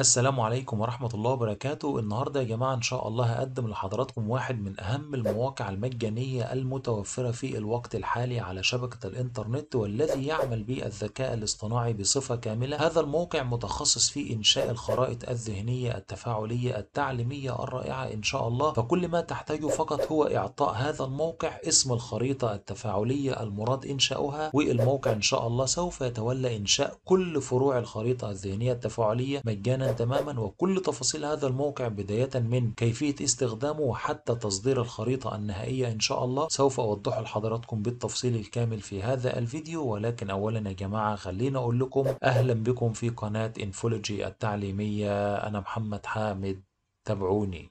السلام عليكم ورحمة الله وبركاته النهاردة يا جماعة إن شاء الله هقدم لحضراتكم واحد من أهم المواقع المجانية المتوفرة في الوقت الحالي على شبكة الإنترنت والذي يعمل به الذكاء الاصطناعي بصفة كاملة هذا الموقع متخصص في إنشاء الخرائط الذهنية التفاعلية التعليمية الرائعة إن شاء الله فكل ما تحتاجه فقط هو إعطاء هذا الموقع اسم الخريطة التفاعلية المراد إنشاؤها والموقع إن شاء الله سوف يتولى إنشاء كل فروع الخريطة الذهنية التفاعلية مجانا تماما وكل تفاصيل هذا الموقع بداية من كيفية استخدامه وحتى تصدير الخريطة النهائية إن شاء الله سوف أوضحه لحضراتكم بالتفصيل الكامل في هذا الفيديو ولكن أولا يا جماعة خلينا أقول لكم أهلا بكم في قناة إنفولوجي التعليمية أنا محمد حامد تابعوني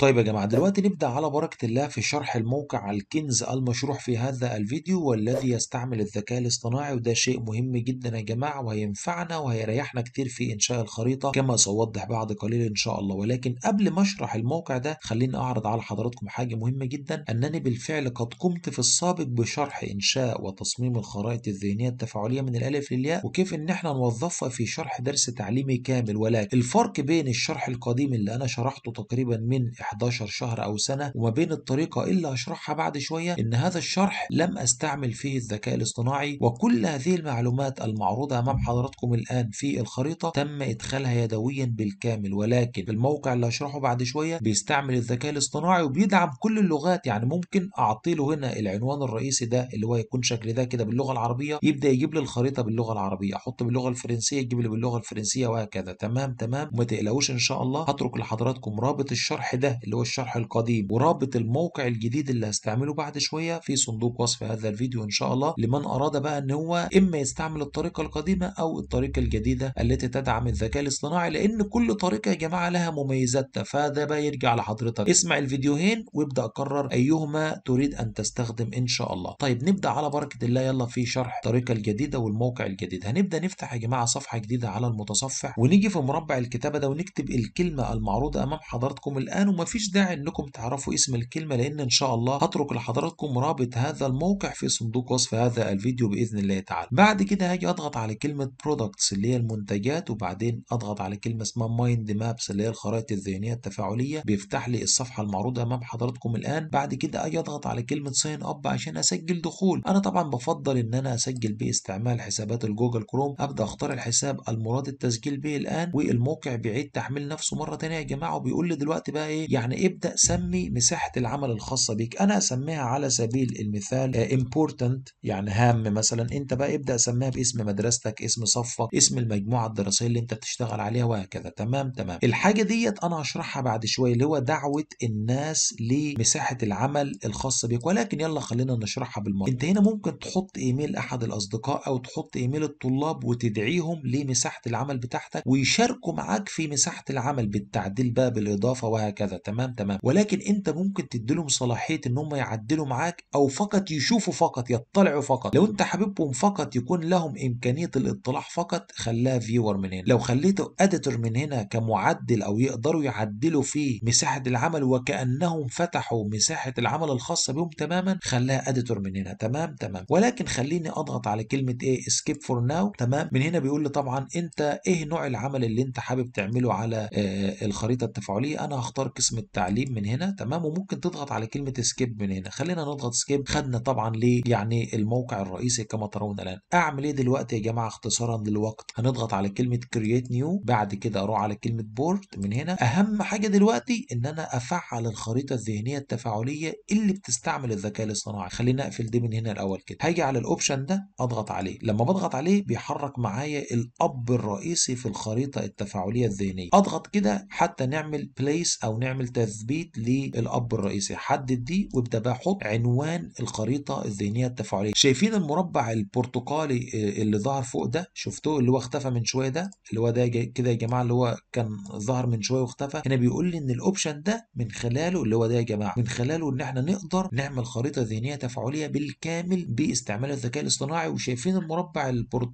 طيب يا جماعة دلوقتي نبدأ على بركة الله في شرح الموقع الكنز المشروح في هذا الفيديو والذي يستعمل الذكاء الاصطناعي وده شيء مهم جدا يا جماعة وهينفعنا وهيريحنا كتير في إنشاء الخريطة كما سأوضح بعد قليل إن شاء الله ولكن قبل ما أشرح الموقع ده خليني أعرض على حضراتكم حاجة مهمة جدا أنني بالفعل قد قمت في السابق بشرح إنشاء وتصميم الخرائط الذهنية التفاعلية من الألف للياء وكيف إن إحنا نوظفها في شرح درس تعليمي كامل ولكن الفرق بين الشرح القديم اللي أنا شرحته تقريبا من 11 شهر أو سنة وما بين الطريقة اللي هشرحها بعد شوية إن هذا الشرح لم أستعمل فيه الذكاء الاصطناعي وكل هذه المعلومات المعروضة أمام حضراتكم الآن في الخريطة تم إدخالها يدويا بالكامل ولكن الموقع اللي هشرحه بعد شوية بيستعمل الذكاء الاصطناعي وبيدعم كل اللغات يعني ممكن اعطي له هنا العنوان الرئيسي ده اللي هو يكون شكل ده كده باللغة العربية يبدأ يجيب لي الخريطة باللغة العربية أحط باللغة الفرنسية يجيب لي باللغة الفرنسية وهكذا تمام تمام وما تقلقوش إن شاء الله هترك لحضراتكم رابط الشرح ده اللي هو الشرح القديم ورابط الموقع الجديد اللي هستعمله بعد شوية في صندوق وصف هذا الفيديو إن شاء الله لمن أراد بقى إن هو إما يستعمل الطريقة القديمة أو الطريقة الجديدة التي تدعم الذكاء الاصطناعي لأن كل طريقة يا جماعة لها مميزاتها فده بقى يرجع لحضرتك اسمع الفيديوهين وابدأ قرر أيهما تريد أن تستخدم إن شاء الله طيب نبدأ على بركة الله يلا في شرح الطريقة الجديدة والموقع الجديد هنبدأ نفتح يا جماعة صفحة جديدة على المتصفح ونيجي في مربع الكتابة ده ونكتب الكلمة المعروضة أمام حضراتكم الآن وما فيش داعي انكم تعرفوا اسم الكلمة لان ان شاء الله هترك لحضراتكم رابط هذا الموقع في صندوق وصف هذا الفيديو باذن الله تعالى بعد كده هاجي اضغط على كلمة برودكتس اللي هي المنتجات وبعدين اضغط على كلمة اسمها مايند مابس اللي هي الخرائط الذهنية التفاعلية بيفتح لي الصفحة المعروضة امام حضراتكم الان بعد كده اجي اضغط على كلمة ساين اب عشان اسجل دخول انا طبعا بفضل ان انا اسجل باستعمال حسابات الجوجل كروم ابدا اختار الحساب المراد التسجيل به الان والموقع بيعيد تحميل نفسه مرة ثانيه يا جماعة وبيقول لي دلوقتي بقى ايه يعني ابدأ سمي مساحة العمل الخاصة بيك أنا أسميها على سبيل المثال امبورتنت آه، يعني هام مثلا أنت بقى ابدأ سميها باسم مدرستك اسم صفك اسم المجموعة الدراسية اللي أنت بتشتغل عليها وهكذا تمام تمام الحاجة ديت أنا هشرحها بعد شوية اللي هو دعوة الناس لمساحة العمل الخاصة بيك ولكن يلا خلينا نشرحها بالمرة أنت هنا ممكن تحط إيميل أحد الأصدقاء أو تحط إيميل الطلاب وتدعيهم لمساحة العمل بتاعتك ويشاركوا معاك في مساحة العمل بالتعديل بقى بالإضافة وهكذا تمام تمام ولكن انت ممكن تديلهم صلاحيه ان هم يعدلوا معاك او فقط يشوفوا فقط يطلعوا فقط لو انت حبيبهم فقط يكون لهم امكانيه الاطلاع فقط خلاها فيور من هنا لو خليته اديتور من هنا كمعدل او يقدروا يعدلوا في مساحه العمل وكانهم فتحوا مساحه العمل الخاصه بهم تماما خلاها اديتور من هنا تمام تمام ولكن خليني اضغط على كلمه ايه سكيب فور ناو تمام من هنا بيقول لي طبعا انت ايه نوع العمل اللي انت حابب تعمله على آه، الخريطه التفاعليه انا هختار قسم التعليم من هنا تمام وممكن تضغط على كلمه سكيب من هنا خلينا نضغط سكيب خدنا طبعا ليه يعني الموقع الرئيسي كما ترون الان اعمل ايه دلوقتي يا جماعه اختصارا للوقت هنضغط على كلمه كرييت نيو بعد كده اروح على كلمه بورد من هنا اهم حاجه دلوقتي ان انا افعل الخريطه الذهنيه التفاعليه اللي بتستعمل الذكاء الاصطناعي خلينا اقفل دي من هنا الاول كده هاجي على الاوبشن ده اضغط عليه لما بضغط عليه بيحرك معايا الاب الرئيسي في الخريطه التفاعليه الذهنيه اضغط كده حتى نعمل بليس او نعمل تثبيت للأب الرئيسي حدد دي وابدأ بقى حط عنوان الخريطة الذهنية التفاعلية شايفين المربع البرتقالي آه، اللي ظهر فوق ده شفتوه اللي هو اختفى من شوية ده اللي هو ده كده يا جماعة اللي هو كان ظهر من شوية واختفى هنا بيقول لي إن الأوبشن ده من خلاله اللي هو ده يا جماعة من خلاله إن إحنا نقدر نعمل خريطة ذهنية تفاعلية بالكامل باستعمال الذكاء الاصطناعي وشايفين المربع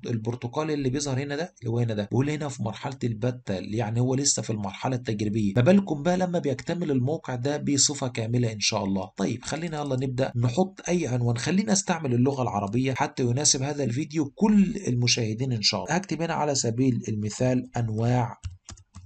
البرتقالي اللي بيظهر هنا ده اللي هو هنا ده بيقول هنا في مرحلة البتة يعني هو لسه في المرحلة التجريبية ما بالكم بقى لما بي يكتمل الموقع ده بصفة كاملة إن شاء الله طيب خلينا يلا نبدأ نحط أي عنوان خلينا استعمل اللغة العربية حتى يناسب هذا الفيديو كل المشاهدين إن شاء الله هكتب هنا على سبيل المثال أنواع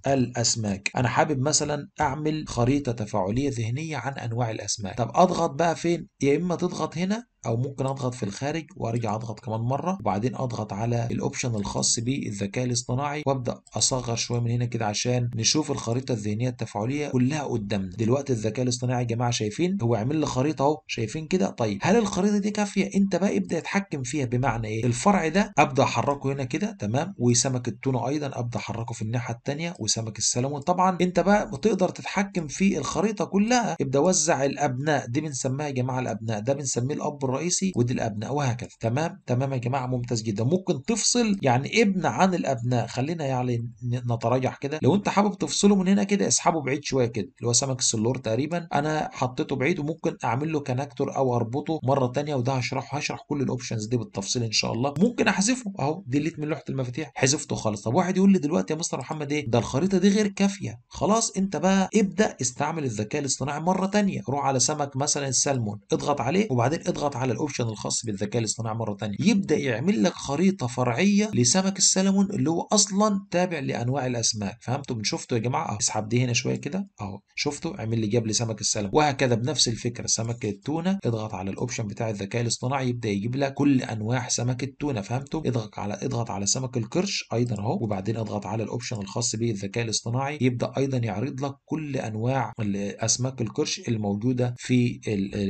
الأسماك أنا حابب مثلا أعمل خريطة تفاعلية ذهنية عن أنواع الأسماك طب أضغط بقى فين يا إما تضغط هنا او ممكن اضغط في الخارج وارجع اضغط كمان مره وبعدين اضغط على الاوبشن الخاص بالذكاء الاصطناعي وابدا اصغر شويه من هنا كده عشان نشوف الخريطه الذهنيه التفاعليه كلها قدامنا دلوقتي الذكاء الاصطناعي يا جماعه شايفين هو عامل لي خريطه اهو شايفين كده طيب هل الخريطه دي كافيه انت بقى ابدا اتحكم فيها بمعنى ايه الفرع ده ابدا احركه هنا كده تمام وسمك التونه ايضا ابدا احركه في الناحيه الثانيه وسمك السلمون طبعا انت بقى بتقدر تتحكم في الخريطه كلها ابدا وزع الابناء دي بنسميها يا جماعه الابناء ده بنسميه الاب الرئيسي ودي الابناء وهكذا تمام تمام يا جماعه ممتاز جدا ممكن تفصل يعني ابن عن الابناء خلينا يعني نتريح كده لو انت حابب تفصله من هنا كده اسحبه بعيد شويه كده اللي هو سمك السلور تقريبا انا حطيته بعيد وممكن اعمل له كونكتور او اربطه مره ثانيه وده هشرحه هشرح كل الاوبشنز دي بالتفصيل ان شاء الله ممكن احذفه اهو ديليت من لوحه المفاتيح حذفته خالص طب واحد يقول لي دلوقتي يا مستر محمد ايه ده الخريطه دي غير كافيه خلاص انت بقى ابدا استعمل الذكاء الاصطناعي مره ثانيه روح على سمك مثلا السلمون اضغط عليه وبعدين اضغط على الاوبشن الخاص بالذكاء الاصطناعي مره ثانيه يبدا يعمل لك خريطه فرعيه لسمك السلمون اللي هو اصلا تابع لانواع الاسماك فهمتوا من شفتوا يا جماعه اهو اسحب دي هنا شويه كده اهو شفتوا عمل لي جاب لي سمك السلمون وهكذا بنفس الفكره سمك التونه اضغط على الاوبشن بتاع الذكاء الاصطناعي يبدا يجيب لك كل انواع سمك التونه فهمتوا اضغط على اضغط على سمك القرش ايضا اهو وبعدين اضغط على الاوبشن الخاص بالذكاء الاصطناعي يبدا ايضا يعرض لك كل انواع اسماك القرش الموجوده في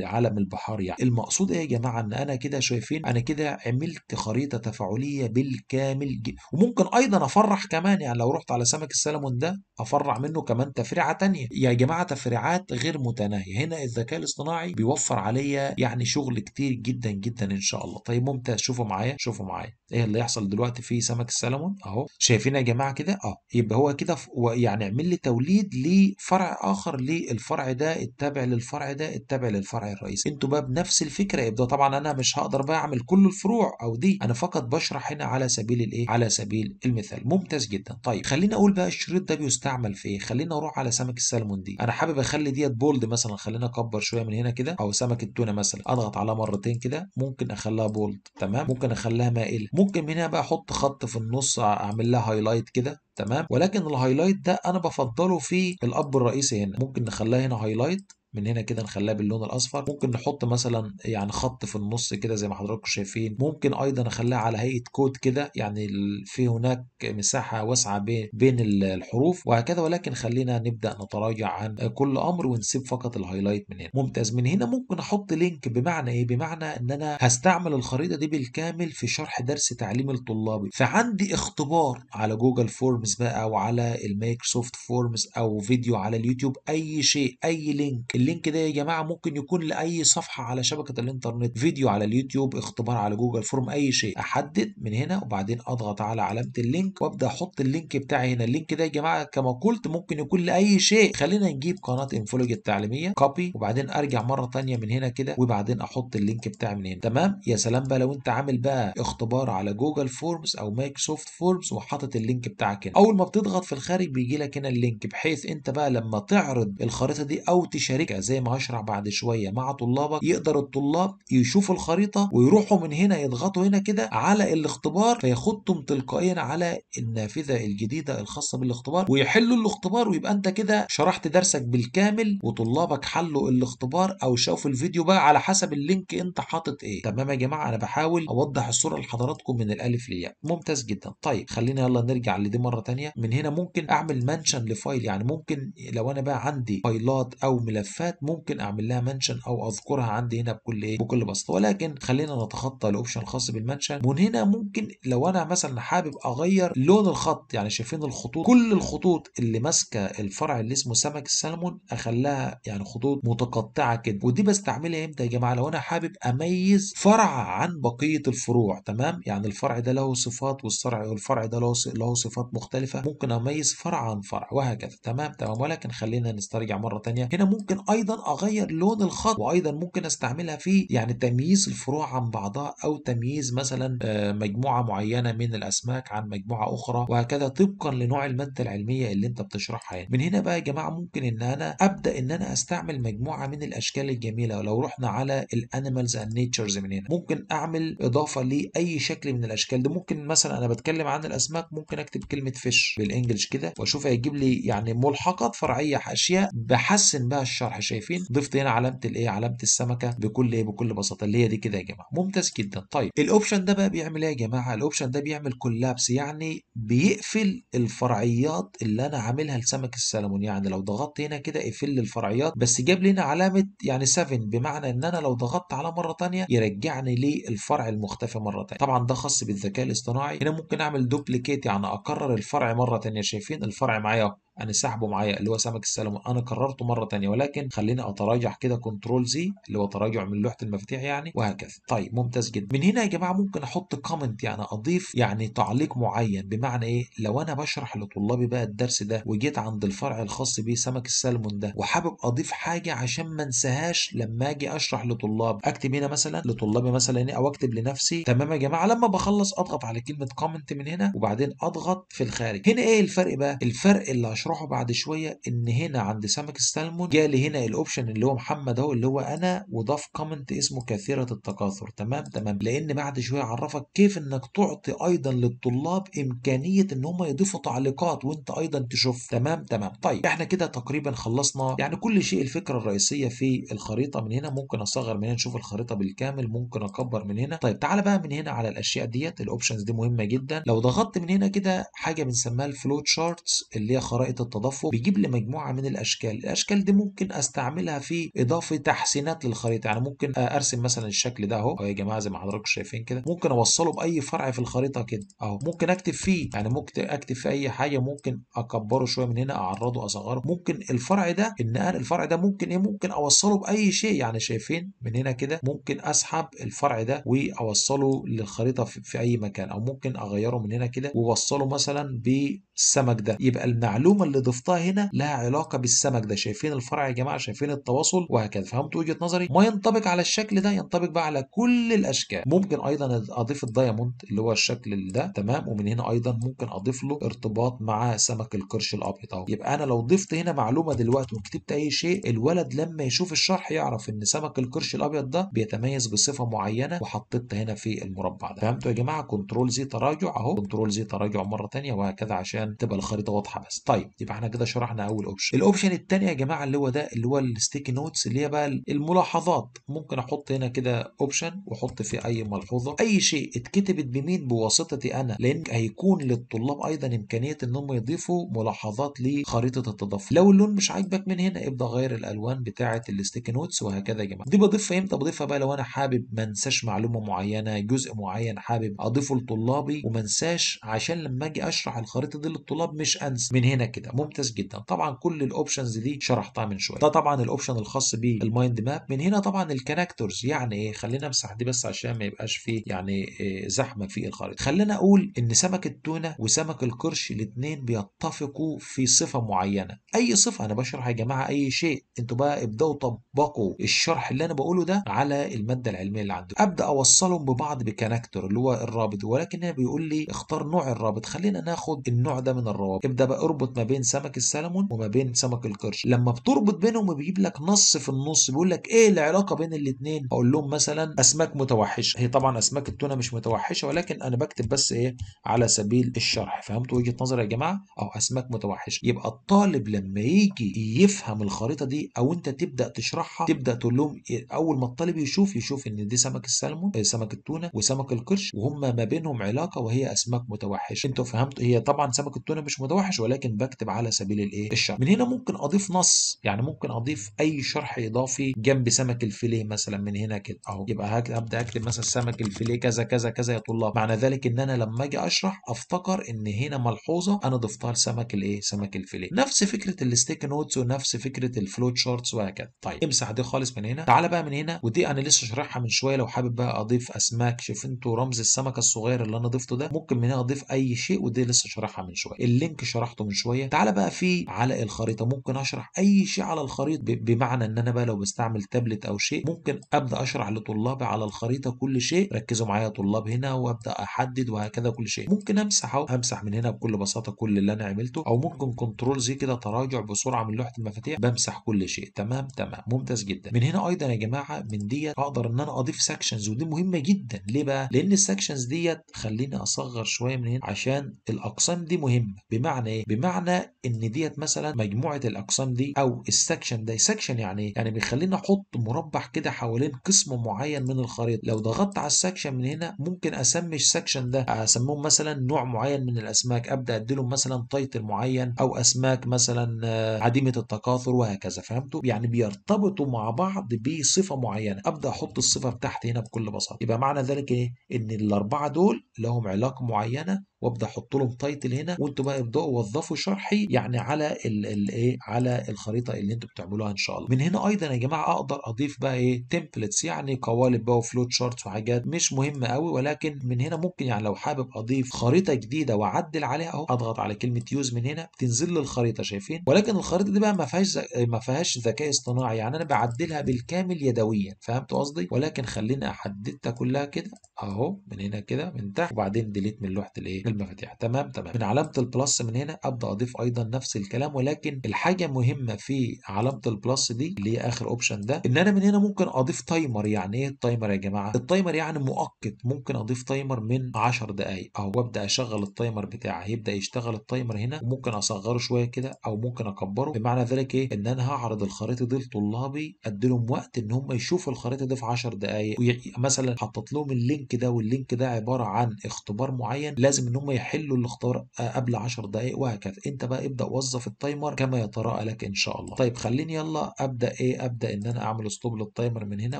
عالم البحار يعني المقصود يا جماعه ان انا كده شايفين انا كده عملت خريطه تفاعليه بالكامل جي. وممكن ايضا افرح كمان يعني لو رحت على سمك السلمون ده افرع منه كمان تفرعه تانية يا جماعه تفريعات غير متناهيه هنا الذكاء الاصطناعي بيوفر عليا يعني شغل كتير جدا جدا ان شاء الله طيب ممتاز شوفوا معايا شوفوا معايا ايه اللي يحصل دلوقتي في سمك السلمون اهو شايفين يا جماعه كده اه يبقى هو كده يعني عمل لي توليد لفرع اخر للفرع ده التابع للفرع ده التابع للفرع الرئيسي انتوا بقى بنفس الفكره ده طبعا انا مش هقدر بقى اعمل كل الفروع او دي انا فقط بشرح هنا على سبيل الايه على سبيل المثال ممتاز جدا طيب خلينا اقول بقى الشريط ده بيستعمل في ايه خلينا اروح على سمك السلمون دي انا حابب اخلي ديت بولد مثلا خلينا اكبر شويه من هنا كده او سمك التونه مثلا اضغط عليها مرتين كده ممكن اخليها بولد تمام ممكن اخليها مائله ممكن من هنا بقى احط خط في النص اعمل لها هايلايت كده تمام ولكن الهايلايت ده انا بفضله في الاب الرئيسي هنا ممكن نخليها هنا هايلايت من هنا كده نخليها باللون الاصفر ممكن نحط مثلا يعني خط في النص كده زي ما حضراتكم شايفين ممكن ايضا اخليها على هيئه كود كده يعني في هناك مساحه واسعه بين الحروف وهكذا ولكن خلينا نبدا نتراجع عن كل امر ونسيب فقط الهايلايت من هنا ممتاز من هنا ممكن احط لينك بمعنى ايه بمعنى ان انا هستعمل الخريطه دي بالكامل في شرح درس تعليم الطلاب فعندي اختبار على جوجل فورمز بقى وعلى المايكروسوفت فورمز او فيديو على اليوتيوب اي شيء اي لينك اللينك ده يا جماعه ممكن يكون لاي صفحه على شبكه الانترنت فيديو على اليوتيوب اختبار على جوجل فورم اي شيء احدد من هنا وبعدين اضغط على علامه اللينك وابدا احط اللينك بتاعي هنا اللينك ده يا جماعه كما قلت ممكن يكون لاي شيء خلينا نجيب قناه انفولوجي التعليميه كوبي وبعدين ارجع مره ثانيه من هنا كده وبعدين احط اللينك بتاعي من هنا تمام يا سلام بقى لو انت عامل بقى اختبار على جوجل فورمز او مايكروسوفت فورمز وحاطط اللينك بتاعك هنا اول ما بتضغط في الخارج بيجي لك هنا اللينك بحيث انت بقى لما تعرض الخريطه دي او تشارك مراجع زي ما هشرح بعد شويه مع طلابك يقدر الطلاب يشوفوا الخريطه ويروحوا من هنا يضغطوا هنا كده على الاختبار فيخطهم تلقائيا على النافذه الجديده الخاصه بالاختبار ويحلوا الاختبار ويبقى انت كده شرحت درسك بالكامل وطلابك حلوا الاختبار او شافوا الفيديو بقى على حسب اللينك انت حاطط ايه تمام يا جماعه انا بحاول اوضح الصوره لحضراتكم من الالف للياء ممتاز جدا طيب خلينا يلا نرجع لدي مره ثانيه من هنا ممكن اعمل منشن لفايل يعني ممكن لو انا بقى عندي فايلات او ملفات ملفات ممكن اعمل لها منشن او اذكرها عندي هنا بكل ايه بكل بساطه ولكن خلينا نتخطى الاوبشن الخاص بالمنشن من هنا ممكن لو انا مثلا حابب اغير لون الخط يعني شايفين الخطوط كل الخطوط اللي ماسكه الفرع اللي اسمه سمك السلمون اخليها يعني خطوط متقطعه كده ودي بستعملها امتى يا جماعه لو انا حابب اميز فرع عن بقيه الفروع تمام يعني الفرع ده له صفات والصرع والفرع ده له صفات مختلفه ممكن اميز فرع عن فرع وهكذا تمام تمام ولكن خلينا نسترجع مره ثانيه هنا ممكن ايضا اغير لون الخط وايضا ممكن استعملها في يعني تمييز الفروع عن بعضها او تمييز مثلا آه، مجموعه معينه من الاسماك عن مجموعه اخرى وهكذا طبقا لنوع الماده العلميه اللي انت بتشرحها يعني. من هنا بقى يا جماعه ممكن ان انا ابدا ان انا استعمل مجموعه من الاشكال الجميله لو رحنا على الانيمالز اند نيتشرز من هنا ممكن اعمل اضافه لاي شكل من الاشكال دي ممكن مثلا انا بتكلم عن الاسماك ممكن اكتب كلمه فيش بالانجلش كده واشوف هيجيب لي يعني ملحقات فرعيه اشياء بحسن بها الشرح احنا شايفين ضفت هنا علامه الايه علامه السمكه بكل ايه بكل بساطه اللي هي دي كده يا جماعه ممتاز جدا طيب الاوبشن ده بقى بيعمل ايه يا جماعه الاوبشن ده بيعمل كولابس يعني بيقفل الفرعيات اللي انا عاملها لسمك السلمون يعني لو ضغطت هنا كده قفل الفرعيات بس جاب لنا علامه يعني 7 بمعنى ان انا لو ضغطت على مره ثانيه يرجعني للفرع المختفي مره ثانيه طبعا ده خاص بالذكاء الاصطناعي هنا ممكن اعمل دوبليكيت يعني اكرر الفرع مره ثانيه شايفين الفرع معايا انا سحبه معايا اللي هو سمك السلمون انا كررته مره ثانيه ولكن خليني اتراجع كده كنترول زي اللي هو تراجع من لوحه المفاتيح يعني وهكذا طيب ممتاز جدا من هنا يا جماعه ممكن احط كومنت يعني اضيف يعني تعليق معين بمعنى ايه لو انا بشرح لطلابي بقى الدرس ده وجيت عند الفرع الخاص بيه سمك السلمون ده وحابب اضيف حاجه عشان ما انساهاش لما اجي اشرح لطلاب اكتب هنا مثلا لطلابي مثلا او اكتب لنفسي تمام يا جماعه لما بخلص اضغط على كلمه كومنت من هنا وبعدين اضغط في الخارج هنا ايه الفرق بقى الفرق اللي هشرحه بعد شويه ان هنا عند سمك السلمون جالي هنا الاوبشن اللي هو محمد اهو اللي هو انا وضاف كومنت اسمه كثيره التكاثر تمام تمام لان بعد شويه عرفك كيف انك تعطي ايضا للطلاب امكانيه ان هم يضيفوا تعليقات وانت ايضا تشوف تمام تمام طيب احنا كده تقريبا خلصنا يعني كل شيء الفكره الرئيسيه في الخريطه من هنا ممكن اصغر من هنا نشوف الخريطه بالكامل ممكن اكبر من هنا طيب تعال بقى من هنا على الاشياء ديت الاوبشنز دي مهمه جدا لو ضغطت من هنا كده حاجه بنسميها الفلو تشارتس اللي هي خرائط التدفق بيجيب لي مجموعه من الاشكال الاشكال دي ممكن استعملها في اضافه تحسينات للخريطه يعني ممكن ارسم مثلا الشكل ده اهو يا جماعه زي ما حضراتكم شايفين كده ممكن اوصله باي فرع في الخريطه كده اهو ممكن اكتب فيه يعني ممكن اكتب في اي حاجه ممكن اكبره شويه من هنا اعرضه اصغره ممكن الفرع ده ان انا الفرع ده ممكن ايه ممكن اوصله باي شيء يعني شايفين من هنا كده ممكن اسحب الفرع ده واوصله للخريطه في اي مكان او ممكن اغيره من هنا كده واوصله مثلا ب السمك ده يبقى المعلومه اللي ضفتها هنا لها علاقه بالسمك ده شايفين الفرع يا جماعه شايفين التواصل وهكذا فهمت وجهه نظري ما ينطبق على الشكل ده ينطبق بقى على كل الاشكال ممكن ايضا اضيف الدايموند اللي هو الشكل ده تمام ومن هنا ايضا ممكن اضيف له ارتباط مع سمك القرش الابيض اهو يبقى انا لو ضفت هنا معلومه دلوقتي وكتبت اي شيء الولد لما يشوف الشرح يعرف ان سمك القرش الابيض ده بيتميز بصفه معينه وحطيتها هنا في المربع ده فهمتوا يا جماعه كنترول زي تراجع اهو كنترول زي تراجع مره ثانيه وهكذا عشان عشان تبقى الخريطه واضحه بس طيب يبقى احنا كده شرحنا اول اوبشن الاوبشن الثاني يا جماعه اللي هو ده اللي هو الستيكي نوتس اللي هي بقى الملاحظات ممكن احط هنا كده اوبشن واحط فيه اي ملحوظه اي شيء اتكتبت بمين بواسطتي انا لان هيكون للطلاب ايضا امكانيه ان هم يضيفوا ملاحظات لخريطه التدفق لو اللون مش عاجبك من هنا ابدا غير الالوان بتاعه الستيكي نوتس وهكذا يا جماعه دي بضيفها امتى بضيفها بقى لو انا حابب ما انساش معلومه معينه جزء معين حابب اضيفه لطلابي وما انساش عشان لما اجي اشرح الخريطه دي للطلاب مش انسى من هنا كده ممتاز جدا طبعا كل الاوبشنز دي شرحتها من شويه ده طبعا الاوبشن الخاص بالمايند ماب من هنا طبعا الكونكتورز يعني ايه خلينا امسح دي بس عشان ما يبقاش فيه يعني آه، زحمه في الخريطه خلينا اقول ان سمك التونه وسمك القرش الاثنين بيتفقوا في صفه معينه اي صفه انا بشرح يا جماعه اي شيء انتوا بقى ابداوا طبقوا الشرح اللي انا بقوله ده على الماده العلميه اللي عندكم ابدا اوصلهم ببعض بكونكتور اللي هو الرابط ولكن هنا بيقول لي اختار نوع الرابط خلينا ناخد النوع ده ده من الروابط ابدا بقى اربط ما بين سمك السلمون وما بين سمك القرش لما بتربط بينهم بيجيب لك نص في النص بيقول لك ايه العلاقه بين الاثنين اقول لهم مثلا اسماك متوحشه هي طبعا اسماك التونه مش متوحشه ولكن انا بكتب بس ايه على سبيل الشرح فهمتوا وجهه نظري يا جماعه او اسماك متوحشه يبقى الطالب لما يجي يفهم الخريطه دي او انت تبدا تشرحها تبدا تقول لهم إيه؟ اول ما الطالب يشوف يشوف ان دي سمك السلمون آه، سمك التونه وسمك القرش وهم ما بينهم علاقه وهي اسماك متوحشه انتوا فهمتوا هي طبعا سمك سبق التونه مش متوحش ولكن بكتب على سبيل الايه الشرح من هنا ممكن اضيف نص يعني ممكن اضيف اي شرح اضافي جنب سمك الفيليه مثلا من هنا كده اهو يبقى هبدا اكتب مثلا سمك الفيليه كذا كذا كذا يا طلاب معنى ذلك ان انا لما اجي اشرح افتكر ان هنا ملحوظه انا ضفتها لسمك الايه سمك الفيليه نفس فكره الستيك نوتس ونفس فكره الفلوت شارتس وهكذا طيب امسح دي خالص من هنا تعالى بقى من هنا ودي انا لسه شارحها من شويه لو حابب بقى اضيف اسماك شوف انتوا رمز السمكه الصغير اللي انا ضفته ده ممكن من هنا اضيف اي شيء ودي لسه شرحها من شويه اللينك شرحته من شويه تعال بقى في على الخريطه ممكن اشرح اي شيء على الخريطه بمعنى ان انا بقى لو بستعمل تابلت او شيء ممكن ابدا اشرح لطلابي على الخريطه كل شيء ركزوا معايا طلاب هنا وابدا احدد وهكذا كل شيء ممكن امسح اهو همسح من هنا بكل بساطه كل اللي انا عملته او ممكن كنترول زي كده تراجع بسرعه من لوحه المفاتيح بمسح كل شيء تمام تمام ممتاز جدا من هنا ايضا يا جماعه من ديت اقدر ان انا اضيف سكشنز ودي مهمه جدا ليه بقى لان السكشنز ديت خليني اصغر شويه من هنا عشان الاقسام دي مهمة مهمه بمعنى ايه بمعنى ان ديت مثلا مجموعه الاقسام دي او السكشن ده سكشن يعني ايه يعني بيخليني احط مربع كده حوالين قسم معين من الخريطه لو ضغطت على السكشن من هنا ممكن اسمي السكشن ده اسميهم مثلا نوع معين من الاسماك ابدا اديلهم مثلا تايتل معين او اسماك مثلا آه، عديمه التكاثر وهكذا فهمتوا يعني بيرتبطوا مع بعض بصفه معينه ابدا احط الصفه بتاعتي هنا بكل بساطه يبقى معنى ذلك ايه ان الاربعه دول لهم علاقه معينه وابدا احط لهم تايتل هنا وانتم بقى ابداوا وظفوا شرحي يعني على الايه على الخريطه اللي انتم بتعملوها ان شاء الله من هنا ايضا يا جماعه اقدر اضيف بقى ايه تمبلتس يعني قوالب بقى وفلوت شارتس وحاجات مش مهمه قوي ولكن من هنا ممكن يعني لو حابب اضيف خريطه جديده واعدل عليها اهو اضغط على كلمه يوز من هنا بتنزل لي الخريطه شايفين ولكن الخريطه دي بقى ما فيهاش ما فيهاش ذكاء اصطناعي يعني انا بعدلها بالكامل يدويا فهمت قصدي ولكن خليني احددها كلها كده اهو من هنا كده من تحت وبعدين ديليت من لوحه الايه المفاتيح تمام تمام من علامه البلس من هنا ابدا اضيف ايضا نفس الكلام ولكن الحاجه المهمه في علامه البلس دي اللي هي اخر اوبشن ده ان انا من هنا ممكن اضيف تايمر يعني ايه التايمر يا جماعه التايمر يعني مؤقت ممكن اضيف تايمر من 10 دقائق اهو وابدا اشغل التايمر بتاعي هيبدا يشتغل التايمر هنا وممكن اصغره شويه كده او ممكن اكبره بمعنى ذلك ايه ان انا هعرض الخريطه دي لطلابي اديلهم وقت ان هم يشوفوا الخريطه دي في 10 دقائق مثلا حطيت لهم اللينك ده واللينك ده عباره عن اختبار معين لازم ان هم يحلوا الاختبار آه، قبل 10 دقائق وهكذا انت بقى ابدا وظف التايمر كما يتراءى لك ان شاء الله طيب خليني يلا ابدا ايه ابدا ان انا اعمل ستوب للتايمر من هنا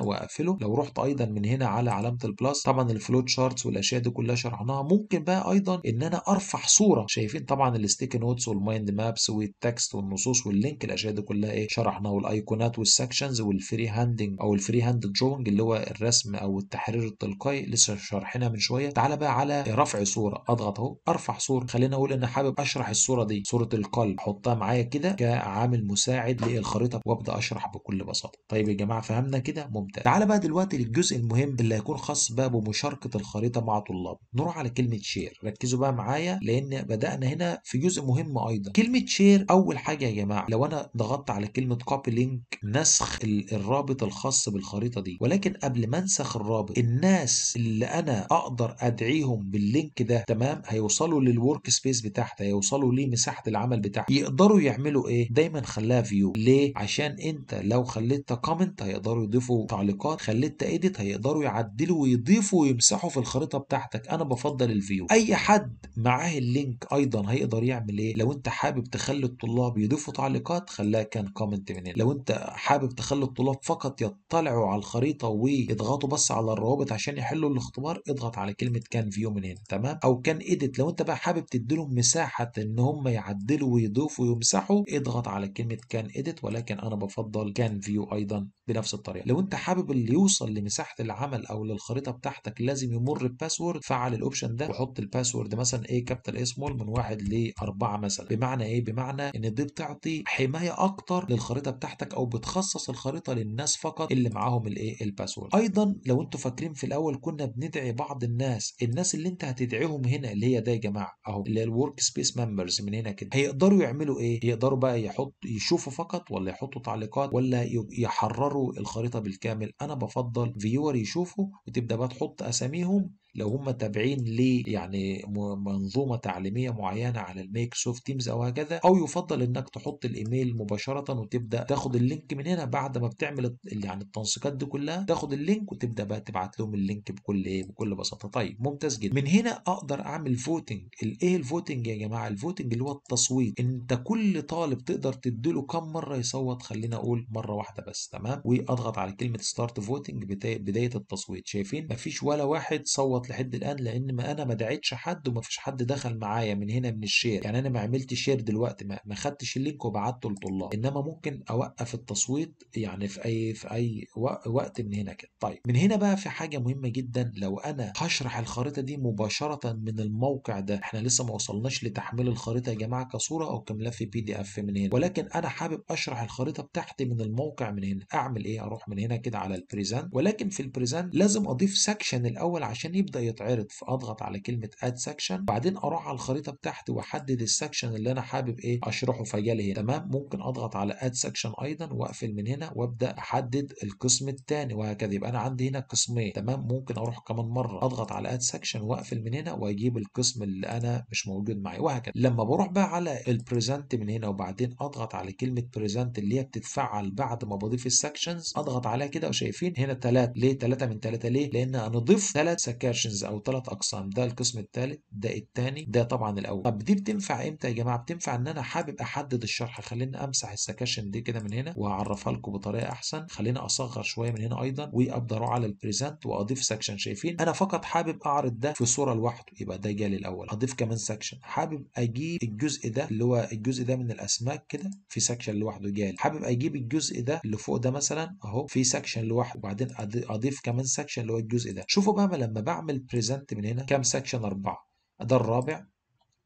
واقفله لو رحت ايضا من هنا على علامه البلس طبعا الفلوت شارتس والاشياء دي كلها شرحناها ممكن بقى ايضا ان انا ارفع صوره شايفين طبعا الستيك نوتس والمايند مابس والتكست والنصوص واللينك الاشياء دي كلها ايه شرحناها والايقونات والسكشنز والفري هاندنج او الفري هاند دروينج اللي هو الرسم او التحرير التلقائي لسه شارحينها من شويه تعالى بقى على رفع صوره اضغط اضغط اهو ارفع صوره خلينا اقول ان حابب اشرح الصوره دي صوره القلب احطها معايا كده كعامل مساعد للخريطه وابدا اشرح بكل بساطه طيب يا جماعه فهمنا كده ممتاز تعالى بقى دلوقتي للجزء المهم اللي هيكون خاص بقى بمشاركه الخريطه مع طلاب نروح على كلمه شير ركزوا بقى معايا لان بدانا هنا في جزء مهم ايضا كلمه شير اول حاجه يا جماعه لو انا ضغطت على كلمه كوبي لينك نسخ الرابط الخاص بالخريطه دي ولكن قبل ما انسخ الرابط الناس اللي انا اقدر ادعيهم باللينك ده تمام هيوصلوا للورك سبيس بتاعها هيوصلوا لمساحه العمل بتاعها يقدروا يعملوا ايه دايما خليها فيو ليه عشان انت لو خليت كومنت هيقدروا يضيفوا تعليقات خليت ايديت هيقدروا يعدلوا ويضيفوا ويمسحوا في الخريطه بتاعتك انا بفضل الفيو اي حد معاه اللينك ايضا هيقدر يعمل ايه لو انت حابب تخلي الطلاب يضيفوا تعليقات خلاها كان كومنت من هنا لو انت حابب تخلي الطلاب فقط يطلعوا على الخريطه ويضغطوا بس على الروابط عشان يحلوا الاختبار اضغط على كلمه كان فيو من هنا تمام او كان الايديت لو انت بقى حابب تديلهم مساحه ان هم يعدلوا ويضيفوا ويمسحوا اضغط على كلمه كان ايديت ولكن انا بفضل كان فيو ايضا بنفس الطريقه لو انت حابب اللي يوصل لمساحه العمل او للخريطه بتاعتك لازم يمر بباسورد فعل الاوبشن ده وحط الباسورد مثلا ايه كابيتال ايه سمول من واحد لاربعه مثلا بمعنى ايه بمعنى ان دي بتعطي حمايه اكتر للخريطه بتاعتك او بتخصص الخريطه للناس فقط اللي معاهم الايه الباسورد ايضا لو انتوا فاكرين في الاول كنا بندعي بعض الناس الناس اللي انت هتدعيهم هنا اللي هي ده يا جماعه اهو اللي هي الورك سبيس ممبرز من هنا كده هيقدروا يعملوا ايه؟ يقدروا بقى يحط يشوفوا فقط ولا يحطوا تعليقات ولا يحرروا الخريطه بالكامل انا بفضل فيور يشوفوا وتبدا بقى تحط اساميهم لو هم تابعين ل يعني منظومه تعليميه معينه على المايكروسوفت تيمز او هكذا او يفضل انك تحط الايميل مباشره وتبدا تاخد اللينك من هنا بعد ما بتعمل يعني التنسيقات دي كلها تاخد اللينك وتبدا بقى تبعت لهم اللينك بكل ايه بكل بساطه طيب ممتاز جدا من هنا اقدر اعمل فوتنج الايه الفوتنج يا جماعه الفوتنج اللي هو التصويت انت كل طالب تقدر تديله كم مره يصوت خلينا اقول مره واحده بس تمام واضغط على كلمه ستارت فوتنج بدايه التصويت شايفين مفيش ولا واحد صوت لغايه لحد الان لان ما انا ما دعيتش حد وما فيش حد دخل معايا من هنا من الشير يعني انا ما عملت شير دلوقتي ما, ما خدتش اللينك وبعته لطلاب انما ممكن اوقف التصويت يعني في اي في اي وقت من هنا كده طيب من هنا بقى في حاجه مهمه جدا لو انا هشرح الخريطه دي مباشره من الموقع ده احنا لسه ما وصلناش لتحميل الخريطه يا جماعه كصوره او كملف بي دي اف من هنا ولكن انا حابب اشرح الخريطه بتاعتي من الموقع من هنا اعمل ايه اروح من هنا كده على البريزنت ولكن في البريزنت لازم اضيف سكشن الاول عشان يبدا يبدا يتعرض فاضغط على كلمه اد سكشن وبعدين اروح على الخريطه بتاعتي واحدد السكشن اللي انا حابب ايه اشرحه فجالي هنا تمام ممكن اضغط على اد سكشن ايضا واقفل من هنا وابدا احدد القسم الثاني وهكذا يبقى انا عندي هنا قسمين تمام ممكن اروح كمان مره اضغط على اد سكشن واقفل من هنا واجيب القسم اللي انا مش موجود معايا وهكذا لما بروح بقى على البريزنت من هنا وبعدين اضغط على كلمه بريزنت اللي هي بتتفعل بعد ما بضيف السكشنز اضغط عليها كده وشايفين هنا ثلاثه ليه ثلاثه من ثلاثه ليه لان انا ضفت ثلاث سكاشن سكشنز او ثلاث اقسام ده القسم الثالث ده الثاني ده طبعا الاول طب دي بتنفع امتى يا جماعه بتنفع ان انا حابب احدد الشرح خليني امسح السكشن دي كده من هنا وهعرفها لكم بطريقه احسن خليني اصغر شويه من هنا ايضا وابدا اروح على البريزنت واضيف سكشن شايفين انا فقط حابب اعرض ده في صوره لوحده يبقى ده جالي الاول اضيف كمان سكشن حابب اجيب الجزء ده اللي هو الجزء ده من الاسماك كده في سكشن لوحده جالي حابب اجيب الجزء ده اللي فوق ده مثلا اهو في سكشن لوحده وبعدين اضيف كمان سكشن اللي هو الجزء ده شوفوا بقى لما بعمل هعمل بريزنت من هنا كام سكشن اربعه ده الرابع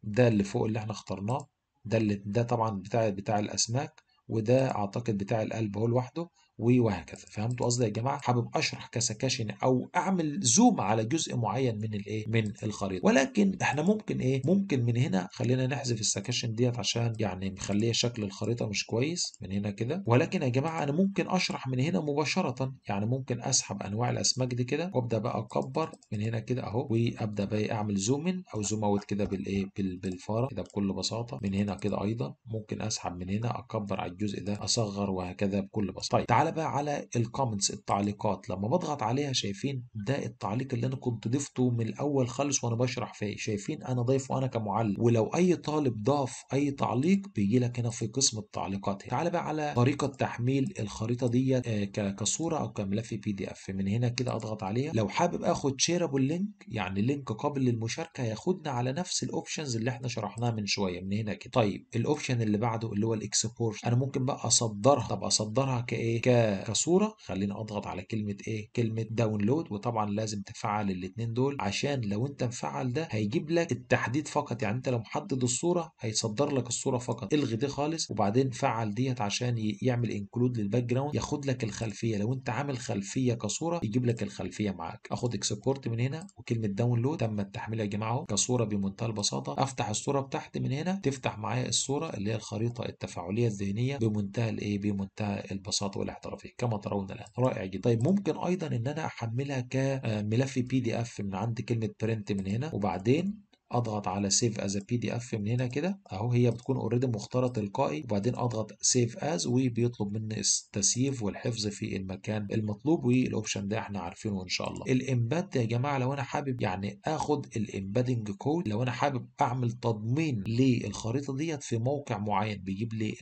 ده اللي فوق اللي احنا اخترناه ده اللي ده طبعا بتاع بتاع الاسماك وده اعتقد بتاع القلب هو لوحده وهكذا فهمتوا قصدي يا جماعه حابب اشرح كسكاشن او اعمل زوم على جزء معين من الايه من الخريطه ولكن احنا ممكن ايه ممكن من هنا خلينا نحذف السكاشن ديت عشان يعني مخليه شكل الخريطه مش كويس من هنا كده ولكن يا جماعه انا ممكن اشرح من هنا مباشره يعني ممكن اسحب انواع الاسماك دي كده وابدا بقى اكبر من هنا كده اهو وابدا بقى إيه؟ اعمل زوم ان او زوم اوت كده بالايه بالفاره كده بكل بساطه من هنا كده ايضا ممكن اسحب من هنا اكبر على الجزء ده اصغر وهكذا بكل بساطه طيب تعالى بقى على الكومنتس التعليقات لما بضغط عليها شايفين ده التعليق اللي انا كنت ضفته من الاول خالص وانا بشرح فيه شايفين انا ضيفه انا كمعلم ولو اي طالب ضاف اي تعليق بيجي لك هنا في قسم التعليقات هنا. تعالى بقى على طريقه تحميل الخريطه دي آه، كصوره او كملف بي دي اف من هنا كده اضغط عليها لو حابب اخد شيرابل لينك يعني لينك قابل للمشاركه هياخدنا على نفس الاوبشنز اللي احنا شرحناها من شويه من هنا كده طيب الاوبشن اللي بعده اللي هو الاكسبورت انا ممكن بقى اصدرها طب اصدرها كايه كصوره خلينا اضغط على كلمه ايه كلمه داونلود وطبعا لازم تفعل الاثنين دول عشان لو انت مفعل ده هيجيب لك التحديد فقط يعني انت لو محدد الصوره هيصدر لك الصوره فقط الغي دي خالص وبعدين فعل ديت عشان يعمل انكلود للباك جراوند ياخد لك الخلفيه لو انت عامل خلفيه كصوره يجيب لك الخلفيه معاك اخد اكسبورت من هنا وكلمه داونلود تم التحميل يا جماعه اهو كصوره بمنتهى البساطه افتح الصوره بتاعتي من هنا تفتح معايا الصوره اللي هي الخريطه التفاعليه الذهنيه بمنتهى الايه بمنتهى البساطه والاحترام الطرفين كما ترون الان رائع جدا طيب ممكن ايضا ان انا احملها كملف آه، بي دي اف من عند كلمه برنت من هنا وبعدين اضغط على سيف از بي دي اف من هنا كده اهو هي بتكون اوريدي مختاره تلقائي وبعدين اضغط سيف از وبيطلب مني التسييف والحفظ في المكان المطلوب والاوبشن ده احنا عارفينه ان شاء الله الامباد يا جماعه لو انا حابب يعني اخد الامبادنج كود لو انا حابب اعمل تضمين للخريطه ديت في موقع معين بيجيب لي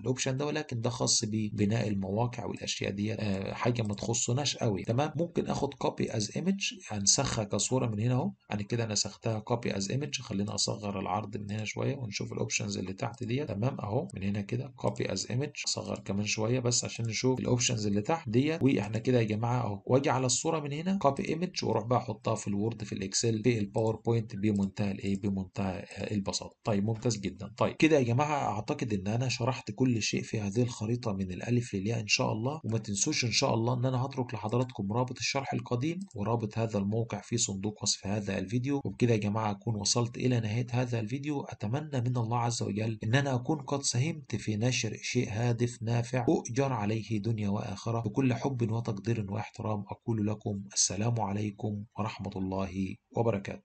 الاوبشن ده ولكن ده خاص ببناء المواقع والاشياء ديت آه، حاجه ما تخصناش قوي تمام ممكن اخد كوبي از ايمج هنسخها كصوره من هنا اهو يعني انا كده نسختها كوبي از الايمج خلينا اصغر العرض من هنا شويه ونشوف الاوبشنز اللي تحت ديت تمام اهو من هنا كده كوبي از ايمج اصغر كمان شويه بس عشان نشوف الاوبشنز اللي تحت ديت واحنا كده يا جماعه اهو واجي على الصوره من هنا كوبي ايمج واروح بقى احطها في الوورد في الاكسل في الباوربوينت بمنتهى الايه بمنتهى البساطه طيب ممتاز جدا طيب كده يا جماعه اعتقد ان انا شرحت كل شيء في هذه الخريطه من الالف للياء ان شاء الله وما تنسوش ان شاء الله ان انا هترك لحضراتكم رابط الشرح القديم ورابط هذا الموقع في صندوق وصف هذا الفيديو وبكده يا جماعه اكون وصلت إلى نهاية هذا الفيديو أتمنى من الله عز وجل إن أنا أكون قد ساهمت في نشر شيء هادف نافع أؤجر عليه دنيا وآخرة بكل حب وتقدير واحترام أقول لكم السلام عليكم ورحمة الله وبركاته